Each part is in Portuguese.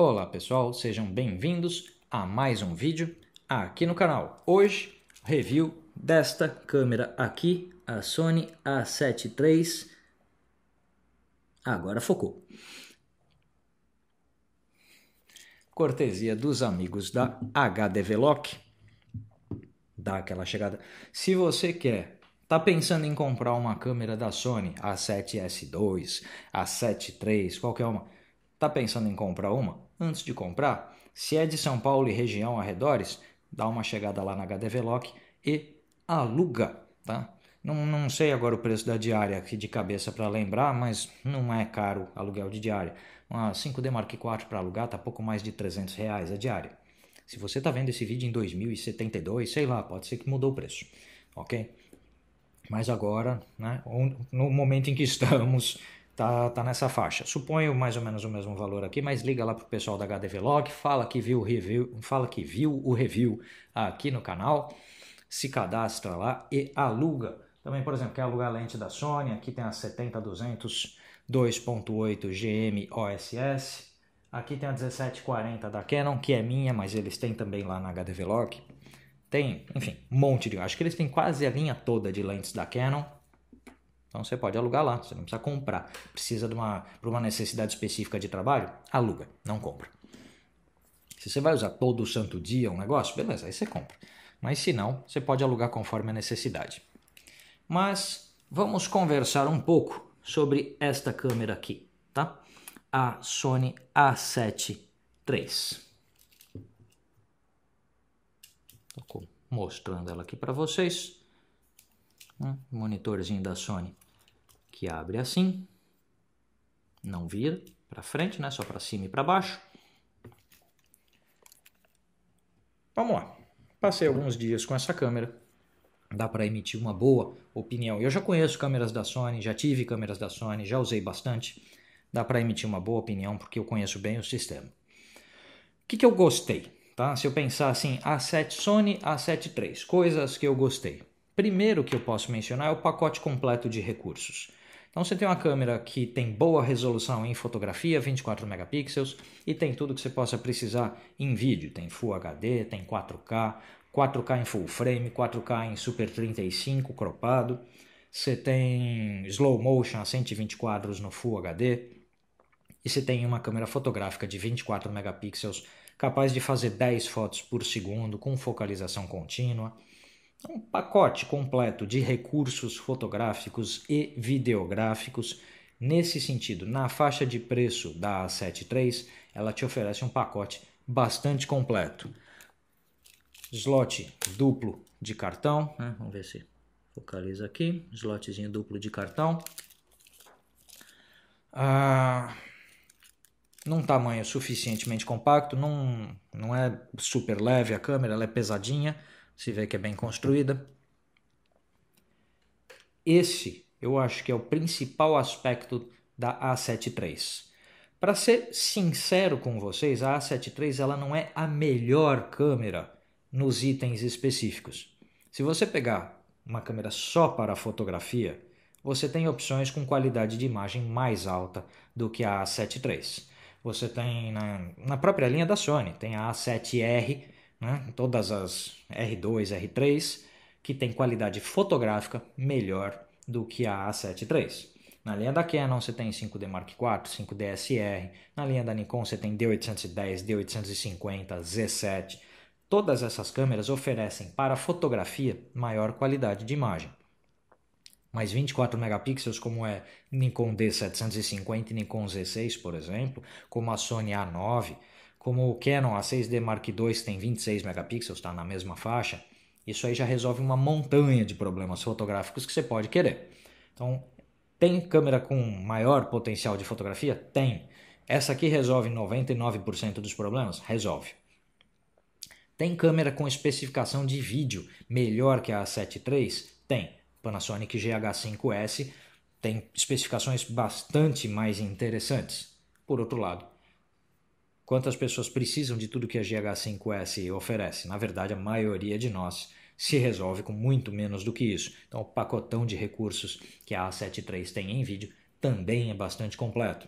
Olá pessoal, sejam bem-vindos a mais um vídeo aqui no canal. Hoje, review desta câmera aqui, a Sony A7 III. Agora focou. Cortesia dos amigos da HDV Lock. Dá aquela chegada. Se você quer, tá pensando em comprar uma câmera da Sony, A7S2, A7 III, qualquer uma, tá pensando em comprar uma? Antes de comprar, se é de São Paulo e região arredores, dá uma chegada lá na HD Lock e aluga, tá? Não, não sei agora o preço da diária aqui de cabeça para lembrar, mas não é caro aluguel de diária. Uma 5D Mark IV para alugar está pouco mais de 300 reais a diária. Se você está vendo esse vídeo em 2072, sei lá, pode ser que mudou o preço, ok? Mas agora, né, no momento em que estamos, tá, tá nessa faixa. Suponho mais ou menos o mesmo valor aqui, mas liga lá pro pessoal da HDV Log, fala que viu o review, fala que viu o review aqui no canal, se cadastra lá e aluga. Também, por exemplo, quer alugar a lente da Sony, aqui tem a 70-200 2.8 GM OSS. Aqui tem a 1740 da Canon, que é minha, mas eles têm também lá na HDV Log. Tem, enfim, um monte de. Acho que eles têm quase a linha toda de lentes da Canon então você pode alugar lá, você não precisa comprar. Precisa de uma, para uma necessidade específica de trabalho? Aluga, não compra. Se você vai usar todo santo dia um negócio, beleza, aí você compra. Mas se não, você pode alugar conforme a necessidade. Mas vamos conversar um pouco sobre esta câmera aqui, tá? A Sony A7 III. Estou mostrando ela aqui para vocês. Né? monitorzinho da Sony que abre assim, não vira para frente, né? Só para cima e para baixo. Vamos lá. Passei alguns dias com essa câmera. Dá para emitir uma boa opinião. Eu já conheço câmeras da Sony, já tive câmeras da Sony, já usei bastante. Dá para emitir uma boa opinião porque eu conheço bem o sistema. O que, que eu gostei? Tá? Se eu pensar assim, A7 Sony, A7 III, coisas que eu gostei. Primeiro que eu posso mencionar é o pacote completo de recursos. Então você tem uma câmera que tem boa resolução em fotografia, 24 megapixels, e tem tudo que você possa precisar em vídeo. Tem Full HD, tem 4K, 4K em full frame, 4K em Super 35 cropado. Você tem slow motion a 120 quadros no Full HD. E você tem uma câmera fotográfica de 24 megapixels capaz de fazer 10 fotos por segundo com focalização contínua. É um pacote completo de recursos fotográficos e videográficos. Nesse sentido, na faixa de preço da A73, ela te oferece um pacote bastante completo. Slot duplo de cartão, né? vamos ver se focaliza aqui, slotzinho duplo de cartão. Ah, num tamanho suficientemente compacto, num, não é super leve a câmera, ela é pesadinha, se vê que é bem construída. Esse eu acho que é o principal aspecto da A73. Para ser sincero com vocês, a A73 ela não é a melhor câmera nos itens específicos. Se você pegar uma câmera só para fotografia, você tem opções com qualidade de imagem mais alta do que a A73. Você tem na, na própria linha da Sony, tem a A7R, né? todas as R2, R3, que tem qualidade fotográfica melhor do que a a 7 III. Na linha da Canon você tem 5D Mark IV, 5D SR. Na linha da Nikon você tem D810, D850, Z7. Todas essas câmeras oferecem para fotografia maior qualidade de imagem. Mas 24 megapixels, como é Nikon D750 e Nikon Z6, por exemplo, como a Sony A9, como o Canon A6D Mark II tem 26 megapixels, está na mesma faixa, isso aí já resolve uma montanha de problemas fotográficos que você pode querer. Então, tem câmera com maior potencial de fotografia? Tem. Essa aqui resolve 99% dos problemas? Resolve. Tem câmera com especificação de vídeo melhor que a A7 III? Tem. Panasonic GH5S tem especificações bastante mais interessantes. Por outro lado, quantas pessoas precisam de tudo que a GH5S oferece. Na verdade, a maioria de nós se resolve com muito menos do que isso. Então, o pacotão de recursos que a A73 tem em vídeo também é bastante completo.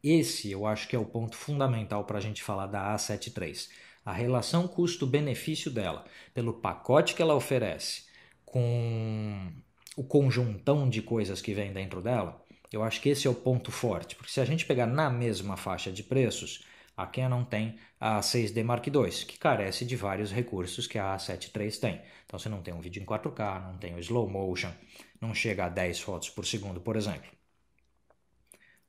Esse eu acho que é o ponto fundamental para a gente falar da A73. A relação custo-benefício dela, pelo pacote que ela oferece, com o conjuntão de coisas que vem dentro dela, eu acho que esse é o ponto forte, porque se a gente pegar na mesma faixa de preços, a Canon tem a 6D Mark II, que carece de vários recursos que a A7 III tem. Então você não tem um vídeo em 4K, não tem o slow motion, não chega a 10 fotos por segundo, por exemplo.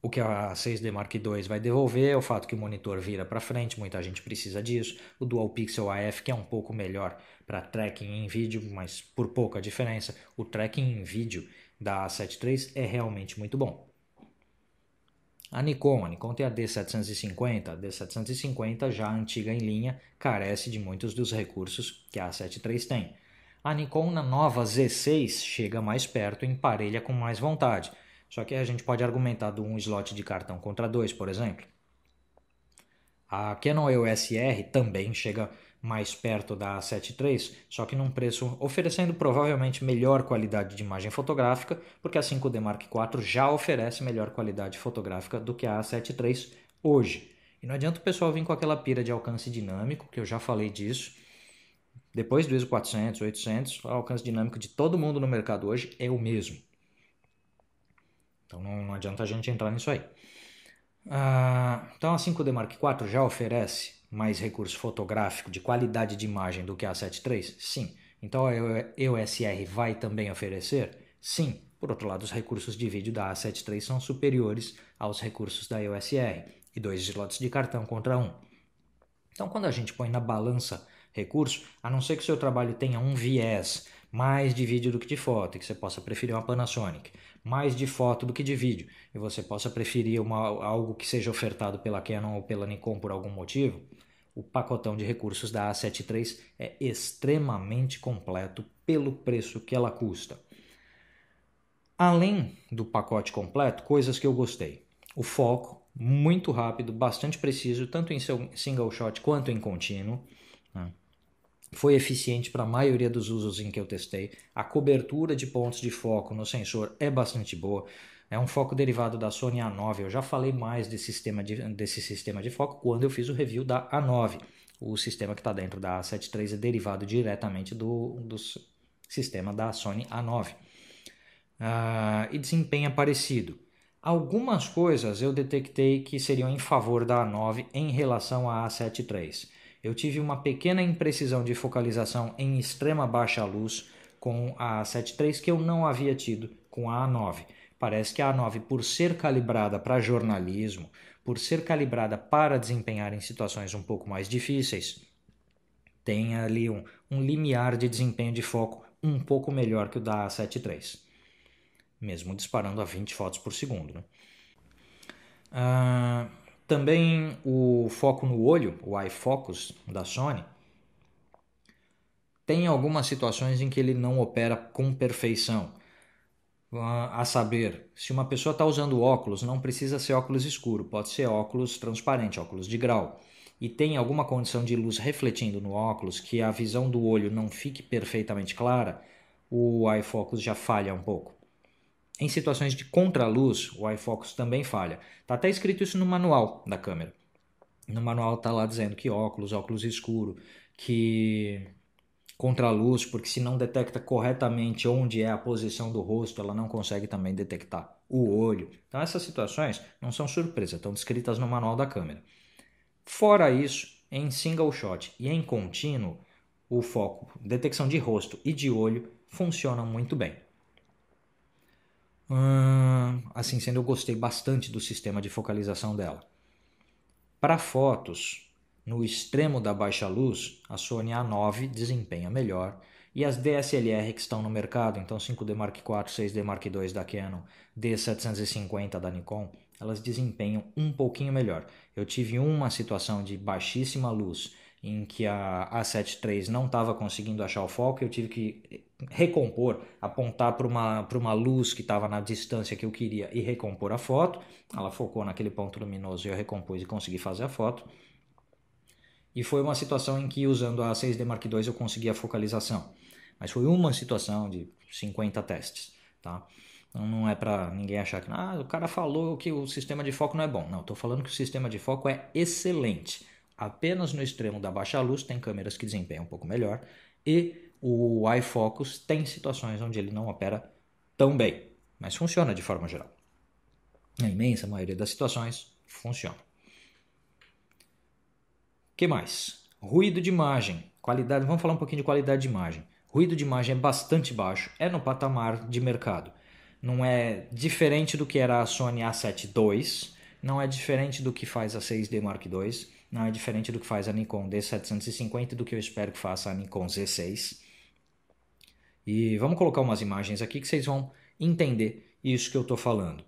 O que a 6D Mark II vai devolver é o fato que o monitor vira para frente, muita gente precisa disso. O Dual Pixel AF, que é um pouco melhor para tracking em vídeo, mas por pouca diferença. O tracking em vídeo da a 73 é realmente muito bom. A Nikon, a Nikon tem a D750, a D750 já antiga em linha, carece de muitos dos recursos que a 73 tem. A Nikon na nova Z6 chega mais perto e emparelha com mais vontade. Só que a gente pode argumentar de um slot de cartão contra dois, por exemplo. A Canon EOS R também chega mais perto da A73, só que num preço oferecendo provavelmente melhor qualidade de imagem fotográfica, porque a 5D Mark IV já oferece melhor qualidade fotográfica do que a A73 hoje. E não adianta o pessoal vir com aquela pira de alcance dinâmico, que eu já falei disso. Depois do ISO 400, 800, o alcance dinâmico de todo mundo no mercado hoje é o mesmo. Então não, adianta a gente entrar nisso aí. Ah, então a 5D Mark IV já oferece mais recurso fotográfico de qualidade de imagem do que a 7.3? Sim. Então a EOSR vai também oferecer? Sim. Por outro lado, os recursos de vídeo da A73 são superiores aos recursos da EOSR e dois slots de cartão contra um. Então, quando a gente põe na balança recurso, a não ser que o seu trabalho tenha um viés mais de vídeo do que de foto, e que você possa preferir uma Panasonic, mais de foto do que de vídeo, e você possa preferir uma, algo que seja ofertado pela Canon ou pela Nikon por algum motivo, o pacotão de recursos da A73 é extremamente completo pelo preço que ela custa. Além do pacote completo, coisas que eu gostei. O foco, muito rápido, bastante preciso, tanto em seu single shot quanto em contínuo. Né? Foi eficiente para a maioria dos usos em que eu testei. A cobertura de pontos de foco no sensor é bastante boa. É um foco derivado da Sony A9. Eu já falei mais desse sistema de, desse sistema de foco quando eu fiz o review da A9. O sistema que está dentro da A73 é derivado diretamente do, do sistema da Sony A9. Uh, ah, e desempenho é parecido. Algumas coisas eu detectei que seriam em favor da A9 em relação à A73. Eu tive uma pequena imprecisão de focalização em extrema baixa luz com a A73 que eu não havia tido com a A9. Parece que a A9, por ser calibrada para jornalismo, por ser calibrada para desempenhar em situações um pouco mais difíceis, tem ali um, um limiar de desempenho de foco um pouco melhor que o da A73, mesmo disparando a 20 fotos por segundo. Né? Ah, também o foco no olho, o eye focus da Sony, tem algumas situações em que ele não opera com perfeição. Ah, a saber, se uma pessoa está usando óculos, não precisa ser óculos escuro, pode ser óculos transparente, óculos de grau, e tem alguma condição de luz refletindo no óculos que a visão do olho não fique perfeitamente clara, o iFocus já falha um pouco. Em situações de contraluz, o iFocus também falha. Está até escrito isso no manual da câmera. No manual está lá dizendo que óculos, óculos escuro, que contra a luz, porque se não detecta corretamente onde é a posição do rosto, ela não consegue também detectar o olho. Então essas situações não são surpresa, estão descritas no manual da câmera. Fora isso, em single shot e em contínuo, o foco, detecção de rosto e de olho funciona muito bem. Hum, assim sendo, eu gostei bastante do sistema de focalização dela. Para fotos, no extremo da baixa luz, a Sony A9 desempenha melhor e as DSLR que estão no mercado, então 5D Mark IV, 6D Mark II da Canon, D750 da Nikon, elas desempenham um pouquinho melhor. Eu tive uma situação de baixíssima luz em que a A7 III não estava conseguindo achar o foco, eu tive que recompor, apontar para uma, uma luz que estava na distância que eu queria e recompor a foto. Ela focou naquele ponto luminoso e eu recompus e consegui fazer a foto. E foi uma situação em que usando a 6D Mark II eu consegui a focalização. Mas foi uma situação de 50 testes, tá? Então não é para ninguém achar que ah, o cara falou que o sistema de foco não é bom. Não, estou falando que o sistema de foco é excelente. Apenas no extremo da baixa luz tem câmeras que desempenham um pouco melhor e o iFocus tem situações onde ele não opera tão bem, mas funciona de forma geral. Na é imensa maioria das situações, funciona que mais? Ruído de imagem, qualidade. Vamos falar um pouquinho de qualidade de imagem. Ruído de imagem é bastante baixo, é no patamar de mercado. Não é diferente do que era a Sony A7 II, não é diferente do que faz a 6D Mark II, não é diferente do que faz a Nikon D750 e do que eu espero que faça a Nikon Z6. E vamos colocar umas imagens aqui que vocês vão entender isso que eu estou falando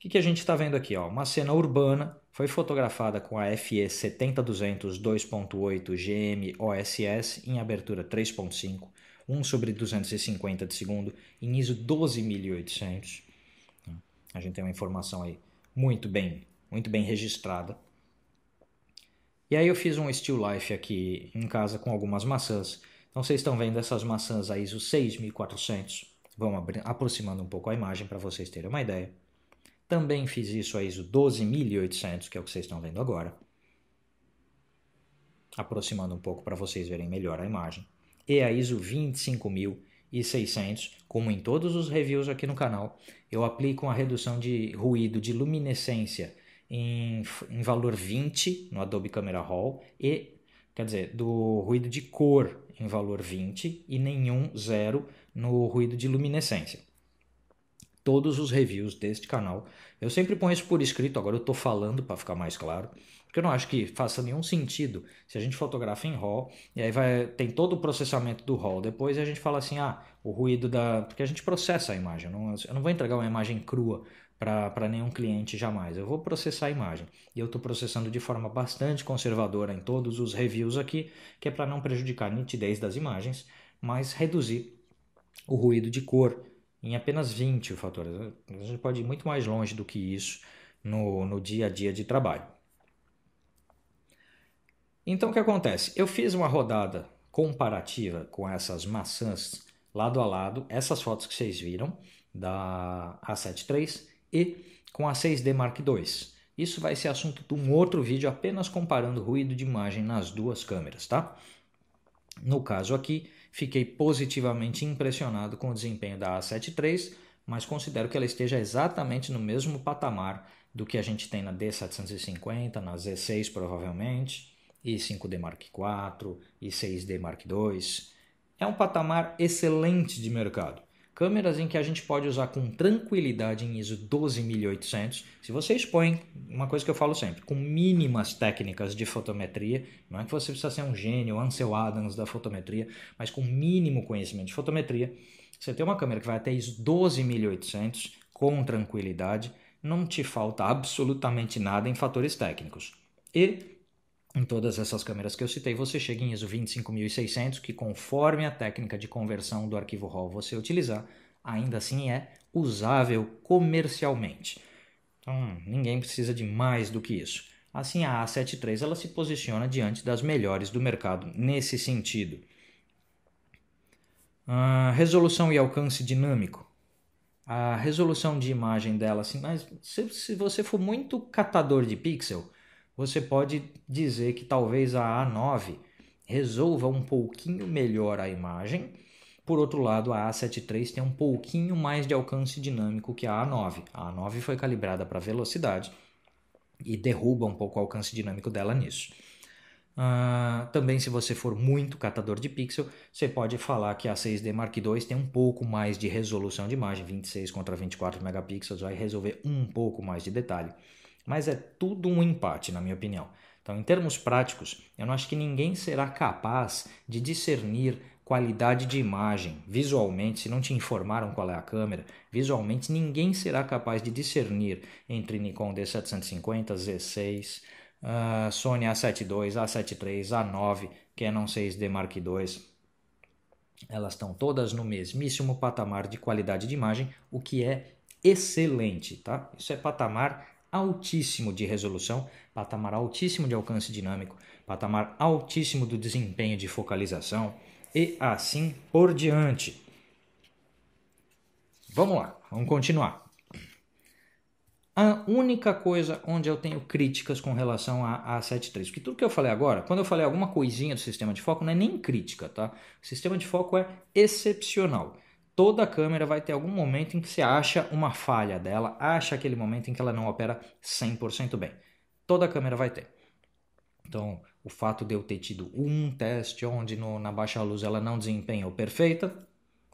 que, que a gente está vendo aqui? Ó? Uma cena urbana foi fotografada com a FE 70200 2.8 GM OSS em abertura 3.5, 1 sobre 250 de segundo, em ISO 12800. A gente tem uma informação aí muito bem, muito bem registrada. E aí eu fiz um still life aqui em casa com algumas maçãs. Então vocês estão vendo essas maçãs a ISO 6400. Vamos aproximando um pouco a imagem para vocês terem uma ideia. Também fiz isso a ISO 12800, que é o que vocês estão vendo agora. Aproximando um pouco para vocês verem melhor a imagem. E a ISO 25600, como em todos os reviews aqui no canal, eu aplico uma redução de ruído de luminescência em, em valor 20 no Adobe Camera Raw e, quer dizer, do ruído de cor em valor 20 e nenhum zero no ruído de luminescência todos os reviews deste canal. Eu sempre ponho isso por escrito, agora eu estou falando para ficar mais claro, porque eu não acho que faça nenhum sentido se a gente fotografa em RAW e aí vai, tem todo o processamento do RAW. Depois a gente fala assim: ah, o ruído da. Porque a gente processa a imagem, eu não, eu não vou entregar uma imagem crua para nenhum cliente jamais. Eu vou processar a imagem. E eu estou processando de forma bastante conservadora em todos os reviews aqui, que é para não prejudicar a nitidez das imagens, mas reduzir o ruído de cor em apenas 20 fatores. A gente pode ir muito mais longe do que isso no, no dia a dia de trabalho. Então, o que acontece? Eu fiz uma rodada comparativa com essas maçãs lado a lado, essas fotos que vocês viram da A73 e com a 6D Mark II. Isso vai ser assunto de um outro vídeo apenas comparando ruído de imagem nas duas câmeras, tá? No caso aqui, Fiquei positivamente impressionado com o desempenho da A7 III, mas considero que ela esteja exatamente no mesmo patamar do que a gente tem na D750, na Z6 provavelmente, e 5D Mark IV, e 6D Mark II. É um patamar excelente de mercado câmeras em que a gente pode usar com tranquilidade em ISO 12800. Se você expõe, uma coisa que eu falo sempre, com mínimas técnicas de fotometria, não é que você precisa ser um gênio, Ansel Adams da fotometria, mas com mínimo conhecimento de fotometria, você tem uma câmera que vai até ISO 12800 com tranquilidade, não te falta absolutamente nada em fatores técnicos. E em todas essas câmeras que eu citei, você chega em ISO 25600, que conforme a técnica de conversão do arquivo RAW você utilizar, ainda assim é usável comercialmente. Então, ninguém precisa de mais do que isso. Assim, a A73 ela se posiciona diante das melhores do mercado nesse sentido. Uh, resolução e alcance dinâmico. A resolução de imagem dela, assim, mas se, se você for muito catador de pixel, você pode dizer que talvez a A9 resolva um pouquinho melhor a imagem. Por outro lado, a A73 tem um pouquinho mais de alcance dinâmico que a A9. A A9 foi calibrada para velocidade e derruba um pouco o alcance dinâmico dela nisso. Uh, também, se você for muito catador de pixel, você pode falar que a 6D Mark II tem um pouco mais de resolução de imagem, 26 contra 24 megapixels, vai resolver um pouco mais de detalhe. Mas é tudo um empate, na minha opinião. Então, em termos práticos, eu não acho que ninguém será capaz de discernir qualidade de imagem visualmente, se não te informaram qual é a câmera, visualmente ninguém será capaz de discernir entre Nikon D750, Z6, uh, Sony A7 II, A7 III, A9, Canon 6D Mark II. Elas estão todas no mesmíssimo patamar de qualidade de imagem, o que é excelente, tá? Isso é patamar altíssimo de resolução, patamar altíssimo de alcance dinâmico, patamar altíssimo do desempenho de focalização e assim por diante. Vamos lá, vamos continuar. A única coisa onde eu tenho críticas com relação a A73, porque tudo que eu falei agora, quando eu falei alguma coisinha do sistema de foco, não é nem crítica, tá? O sistema de foco é excepcional toda câmera vai ter algum momento em que você acha uma falha dela, acha aquele momento em que ela não opera 100% bem. Toda câmera vai ter. Então, o fato de eu ter tido um teste onde no, na baixa luz ela não desempenhou perfeita,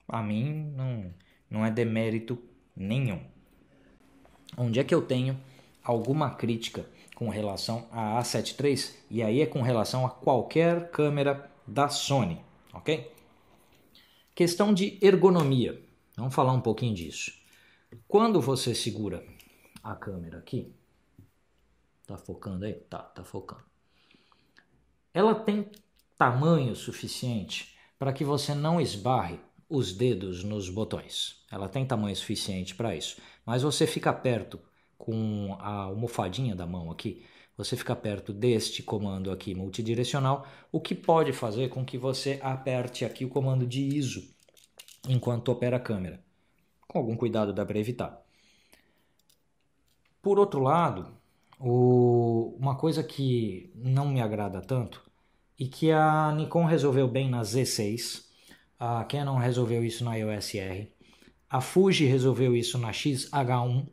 a mim não, não é demérito nenhum. Onde é que eu tenho alguma crítica com relação à A73? E aí é com relação a qualquer câmera da Sony, ok? Questão de ergonomia. Vamos falar um pouquinho disso. Quando você segura a câmera aqui, tá focando aí? Tá, tá focando. Ela tem tamanho suficiente para que você não esbarre os dedos nos botões. Ela tem tamanho suficiente para isso, mas você fica perto com a almofadinha da mão aqui, você fica perto deste comando aqui multidirecional, o que pode fazer com que você aperte aqui o comando de ISO enquanto opera a câmera. Com algum cuidado dá para evitar. Por outro lado, o... uma coisa que não me agrada tanto e que a Nikon resolveu bem na Z6, a Canon resolveu isso na iOS R, a Fuji resolveu isso na xh 1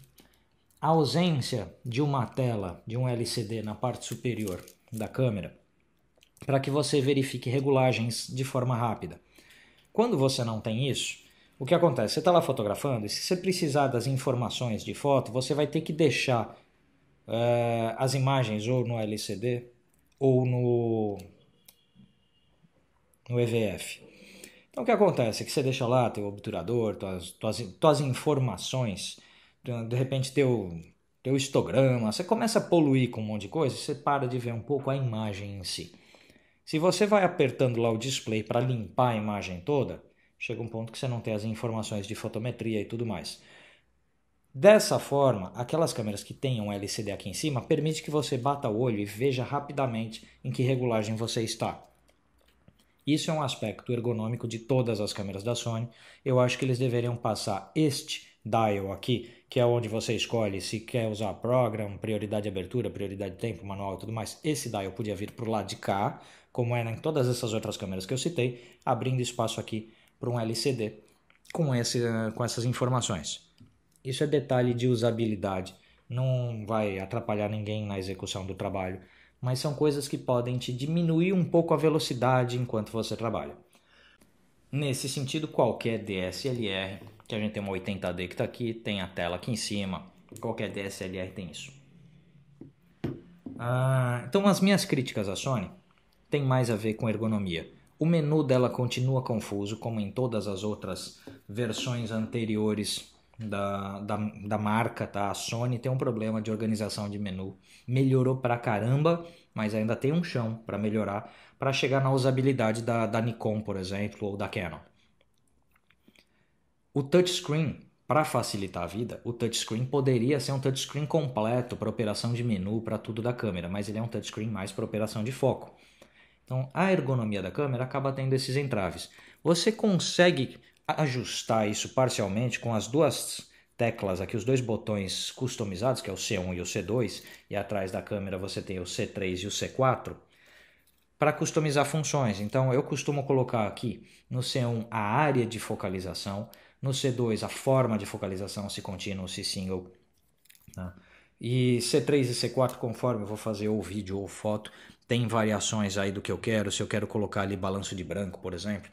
a ausência de uma tela, de um LCD na parte superior da câmera, para que você verifique regulagens de forma rápida. Quando você não tem isso, o que acontece? Você está lá fotografando e se você precisar das informações de foto, você vai ter que deixar uh, as imagens ou no LCD ou no, no EVF. Então o que acontece? É que você deixa lá teu obturador, tuas, tuas, tuas informações então, de repente teu, teu histograma, você começa a poluir com um monte de coisa, você para de ver um pouco a imagem em si. Se você vai apertando lá o display para limpar a imagem toda, chega um ponto que você não tem as informações de fotometria e tudo mais. Dessa forma, aquelas câmeras que tenham LCD aqui em cima permite que você bata o olho e veja rapidamente em que regulagem você está. Isso é um aspecto ergonômico de todas as câmeras da Sony. Eu acho que eles deveriam passar este dial aqui que é onde você escolhe se quer usar program, prioridade de abertura, prioridade de tempo, manual e tudo mais. Esse eu podia vir para o lado de cá, como era em todas essas outras câmeras que eu citei, abrindo espaço aqui para um LCD com, esse, com essas informações. Isso é detalhe de usabilidade, não vai atrapalhar ninguém na execução do trabalho, mas são coisas que podem te diminuir um pouco a velocidade enquanto você trabalha. Nesse sentido, qualquer DSLR que a gente tem uma 80D que está aqui, tem a tela aqui em cima, qualquer DSLR tem isso. Ah, então as minhas críticas à Sony tem mais a ver com ergonomia. O menu dela continua confuso, como em todas as outras versões anteriores da, da, da, marca, tá? A Sony tem um problema de organização de menu. Melhorou pra caramba, mas ainda tem um chão para melhorar para chegar na usabilidade da, da Nikon, por exemplo, ou da Canon. O touchscreen, para facilitar a vida, o touchscreen poderia ser um touchscreen completo para operação de menu, para tudo da câmera, mas ele é um touchscreen mais para operação de foco. Então, a ergonomia da câmera acaba tendo esses entraves. Você consegue ajustar isso parcialmente com as duas teclas aqui, os dois botões customizados, que é o C1 e o C2, e atrás da câmera você tem o C3 e o C4, para customizar funções. Então, eu costumo colocar aqui no C1 a área de focalização, no C2, a forma de focalização, se contínuo, se single. Tá? E C3 e C4, conforme eu vou fazer ou vídeo ou foto, tem variações aí do que eu quero. Se eu quero colocar ali balanço de branco, por exemplo.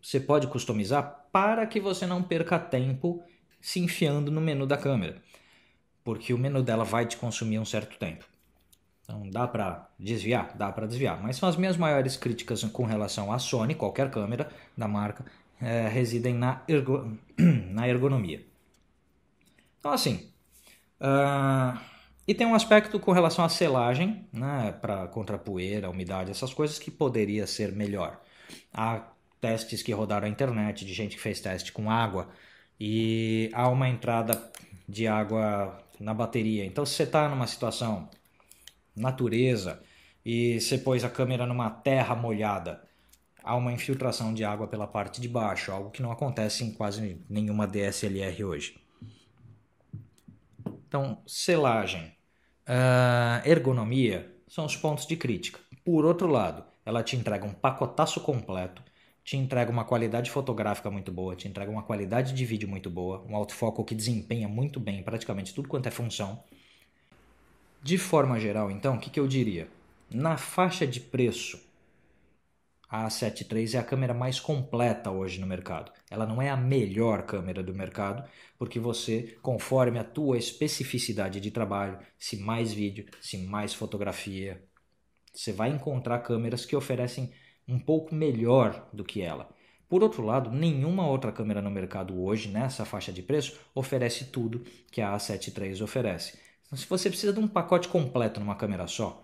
Você pode customizar para que você não perca tempo se enfiando no menu da câmera. Porque o menu dela vai te consumir um certo tempo. Então dá para desviar, dá para desviar, mas são as minhas maiores críticas com relação à Sony, qualquer câmera da marca, é, residem na, ergo, na ergonomia. Então, assim. Uh, e tem um aspecto com relação à selagem, né, para contra poeira, umidade, essas coisas que poderia ser melhor. Há testes que rodaram a internet de gente que fez teste com água e há uma entrada de água na bateria. Então, se você está numa situação natureza e você pôs a câmera numa terra molhada há uma infiltração de água pela parte de baixo, algo que não acontece em quase nenhuma DSLR hoje. Então, selagem, uh, ergonomia são os pontos de crítica. Por outro lado, ela te entrega um pacotaço completo, te entrega uma qualidade fotográfica muito boa, te entrega uma qualidade de vídeo muito boa, um autofoco que desempenha muito bem praticamente tudo quanto é função. De forma geral, então, o que, que eu diria? Na faixa de preço a a 7 iii é a câmera mais completa hoje no mercado. Ela não é a melhor câmera do mercado, porque você, conforme a tua especificidade de trabalho, se mais vídeo, se mais fotografia, você vai encontrar câmeras que oferecem um pouco melhor do que ela. Por outro lado, nenhuma outra câmera no mercado hoje, nessa faixa de preço, oferece tudo que a a 7 iii oferece. Então, se você precisa de um pacote completo numa câmera só,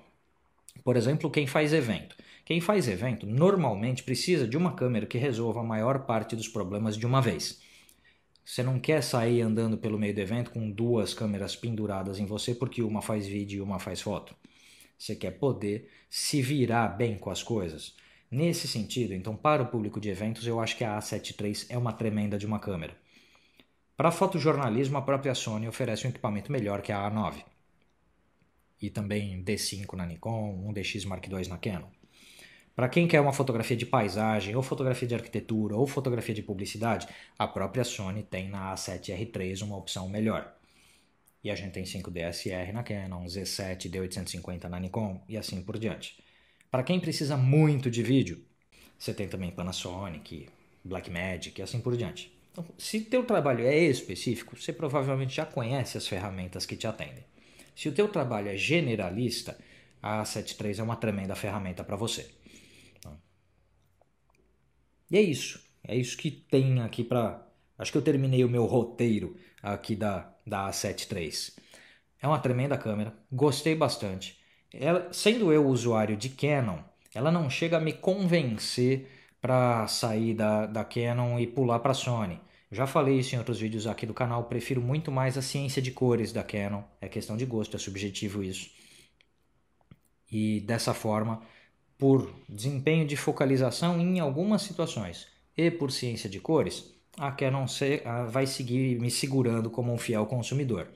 por exemplo, quem faz evento, quem faz evento normalmente precisa de uma câmera que resolva a maior parte dos problemas de uma vez. Você não quer sair andando pelo meio do evento com duas câmeras penduradas em você porque uma faz vídeo e uma faz foto. Você quer poder se virar bem com as coisas. Nesse sentido, então, para o público de eventos, eu acho que a A73 é uma tremenda de uma câmera. Para fotojornalismo, a própria Sony oferece um equipamento melhor que a A9. E também D5 na Nikon, um DX Mark II na Canon. Para quem quer uma fotografia de paisagem, ou fotografia de arquitetura, ou fotografia de publicidade, a própria Sony tem na A7R3 uma opção melhor. E a gente tem 5DSR na Canon, Z7, D850 na Nikon e assim por diante. Para quem precisa muito de vídeo, você tem também Panasonic, Blackmagic e assim por diante. Então, se teu trabalho é específico, você provavelmente já conhece as ferramentas que te atendem. Se o teu trabalho é generalista, a A73 é uma tremenda ferramenta para você. E é isso. É isso que tem aqui para. Acho que eu terminei o meu roteiro aqui da, da A73. É uma tremenda câmera, gostei bastante. Ela, sendo eu usuário de Canon, ela não chega a me convencer para sair da, da Canon e pular para a Sony. Já falei isso em outros vídeos aqui do canal, prefiro muito mais a ciência de cores da Canon. É questão de gosto, é subjetivo isso. E dessa forma, por desempenho de focalização em algumas situações e por ciência de cores, a Canon vai seguir me segurando como um fiel consumidor.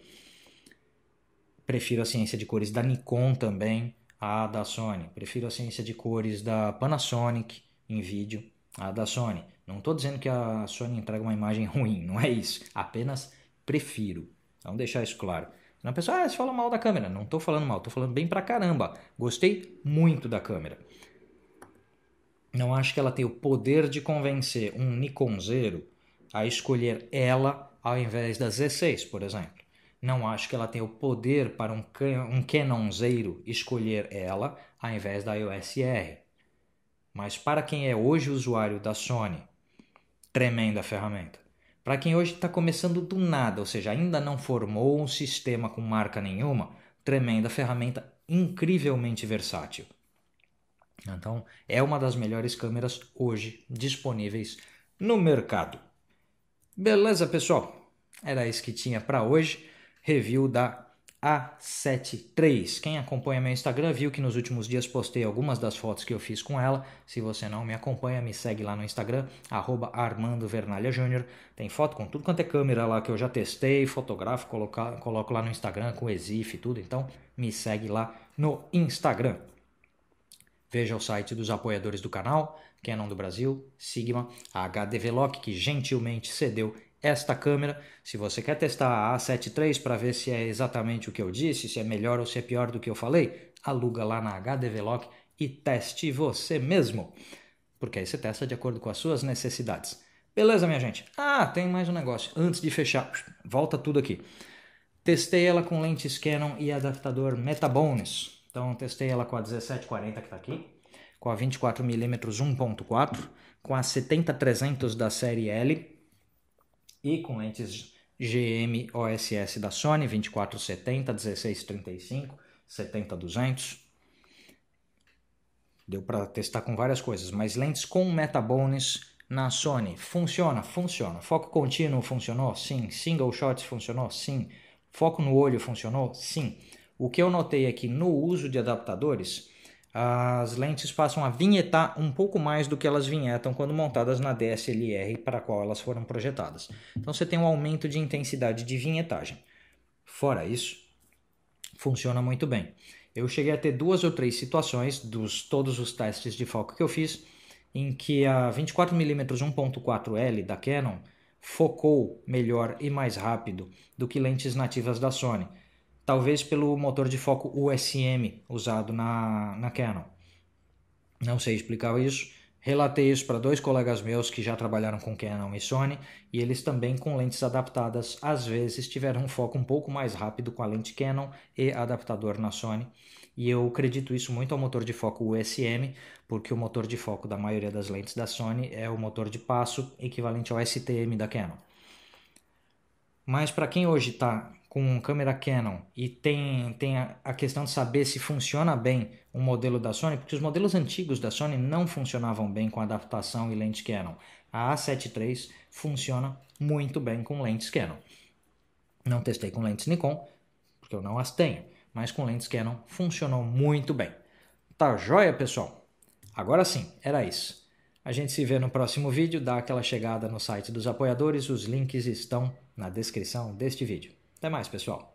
Prefiro a ciência de cores da Nikon também, a da Sony. Prefiro a ciência de cores da Panasonic em vídeo, a da Sony. Não estou dizendo que a Sony entrega uma imagem ruim, não é isso. Apenas prefiro. Vamos deixar isso claro. Não, pessoal, ah, você fala mal da câmera. Não estou falando mal, estou falando bem pra caramba. Gostei muito da câmera não acho que ela tem o poder de convencer um Nikonzeiro a escolher ela ao invés da Z6, por exemplo. Não acho que ela tenha o poder para um, um Canonzeiro escolher ela ao invés da iOS R. Mas para quem é hoje usuário da Sony, tremenda ferramenta. Para quem hoje está começando do nada, ou seja, ainda não formou um sistema com marca nenhuma, tremenda ferramenta incrivelmente versátil. Então, é uma das melhores câmeras hoje disponíveis no mercado. Beleza, pessoal? Era isso que tinha para hoje. Review da A73. Quem acompanha meu Instagram viu que nos últimos dias postei algumas das fotos que eu fiz com ela. Se você não me acompanha, me segue lá no Instagram, arroba Tem foto com tudo quanto é câmera lá que eu já testei, fotografo, coloco lá no Instagram com exif e tudo. Então, me segue lá no Instagram. Veja o site dos apoiadores do canal, Canon do Brasil, Sigma, a Lock, que gentilmente cedeu esta câmera. Se você quer testar a A7 III para ver se é exatamente o que eu disse, se é melhor ou se é pior do que eu falei, aluga lá na Lock e teste você mesmo. Porque aí você testa de acordo com as suas necessidades. Beleza, minha gente? Ah, tem mais um negócio. Antes de fechar, volta tudo aqui. Testei ela com lentes Canon e adaptador Metabones. Então testei ela com a 1740 que está aqui, com a 24mm 1.4, com a 70-300 da série L e com lentes GM OSS da Sony 2470, 1635, 70-200. Deu para testar com várias coisas, mas lentes com metabones na Sony. Funciona, funciona. Foco contínuo funcionou? Sim. Single shots funcionou? Sim. Foco no olho funcionou? Sim. O que eu notei aqui no uso de adaptadores, as lentes passam a vinhetar um pouco mais do que elas vinhetam quando montadas na DSLR para a qual elas foram projetadas. Então você tem um aumento de intensidade de vinhetagem. Fora isso, funciona muito bem. Eu cheguei a ter duas ou três situações dos todos os testes de foco que eu fiz em que a 24mm 1.4L da Canon focou melhor e mais rápido do que lentes nativas da Sony talvez pelo motor de foco USM usado na, na Canon. Não sei explicar isso. Relatei isso para dois colegas meus que já trabalharam com Canon e Sony, e eles também com lentes adaptadas, às vezes tiveram um foco um pouco mais rápido com a lente Canon e adaptador na Sony. E eu acredito isso muito ao motor de foco USM, porque o motor de foco da maioria das lentes da Sony é o motor de passo equivalente ao STM da Canon. Mas para quem hoje está com câmera Canon e tem, tem a, a questão de saber se funciona bem um modelo da Sony, porque os modelos antigos da Sony não funcionavam bem com adaptação e lente Canon. A A7 III funciona muito bem com lentes Canon. Não testei com lentes Nikon, porque eu não as tenho, mas com lentes Canon funcionou muito bem. Tá joia, pessoal? Agora sim, era isso. A gente se vê no próximo vídeo, dá aquela chegada no site dos apoiadores, os links estão na descrição deste vídeo. Até mais, pessoal.